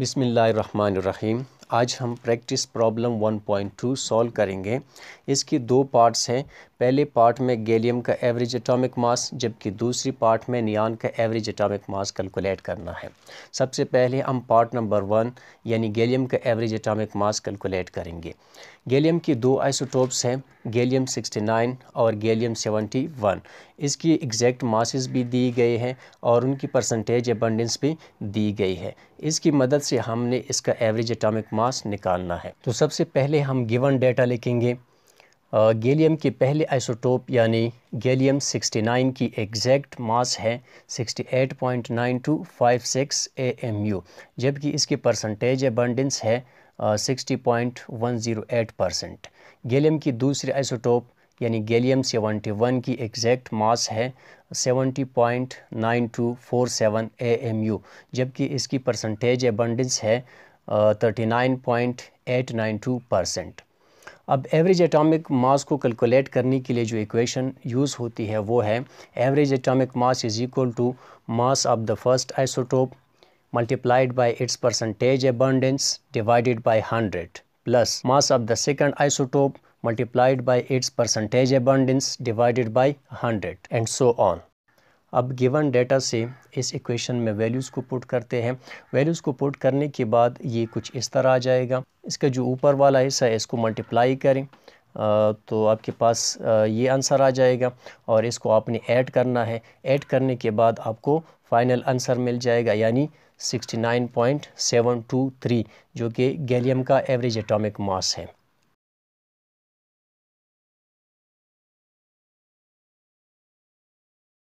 बिसमीम आज हम प्रैक्टिस प्रॉब्लम 1.2 सॉल्व करेंगे इसकी दो पार्ट्स हैं पहले पार्ट में गैलियम का एवरेज एटॉमिक मास जबकि दूसरी पार्ट में नियान का एवरेज एटॉमिक मास कैलकुलेट करना है सबसे पहले हम पार्ट नंबर वन यानी गैलियम का एवरेज एटॉमिक मास कैलकुलेट करेंगे गैलियम की दो आइसोटोप्स हैं गैलियम 69 और गैलियम 71 इसकी एग्जैक्ट मासेस भी दी गए हैं और उनकी परसेंटेज एबंडेंस भी दी गई है इसकी मदद से हमने इसका एवरेज एटामिक मास मास निकालना है तो सबसे पहले हम गिवन डेटा लिखेंगे गैलियम के पहले आइसोटोप यानी गैलियम 69 की एग्जैक्ट मास है 68.9256 एएमयू जबकि इसकी परसेंटेज अबंडेंस है 60.108 परसेंट गैलियम की दूसरी आइसोटोप यानी गैलियम 71 की एग्जैक्ट मास है 70.9247 एएमयू जबकि इसकी परसेंटेज अबंडेंस है 39.892 परसेंट अब एवरेज एटॉमिक मास को कैलकुलेट करने के लिए जो इक्वेशन यूज़ होती है वो है average atomic mass is equal to mass of the first isotope multiplied by its percentage abundance divided by 100 plus mass of the second isotope multiplied by its percentage abundance divided by 100 and so on अब given data से इस equation में values को put करते हैं values को put करने के बाद ये कुछ इस तरह आ जाएगा इसका जो ऊपर वाला हिस्सा है इसको मल्टीप्लाई करें तो आपके पास ये आंसर आ जाएगा और इसको आपने ऐड करना है ऐड करने के बाद आपको फाइनल आंसर मिल जाएगा यानी 69.723 जो कि गैलियम का एवरेज एटॉमिक मास है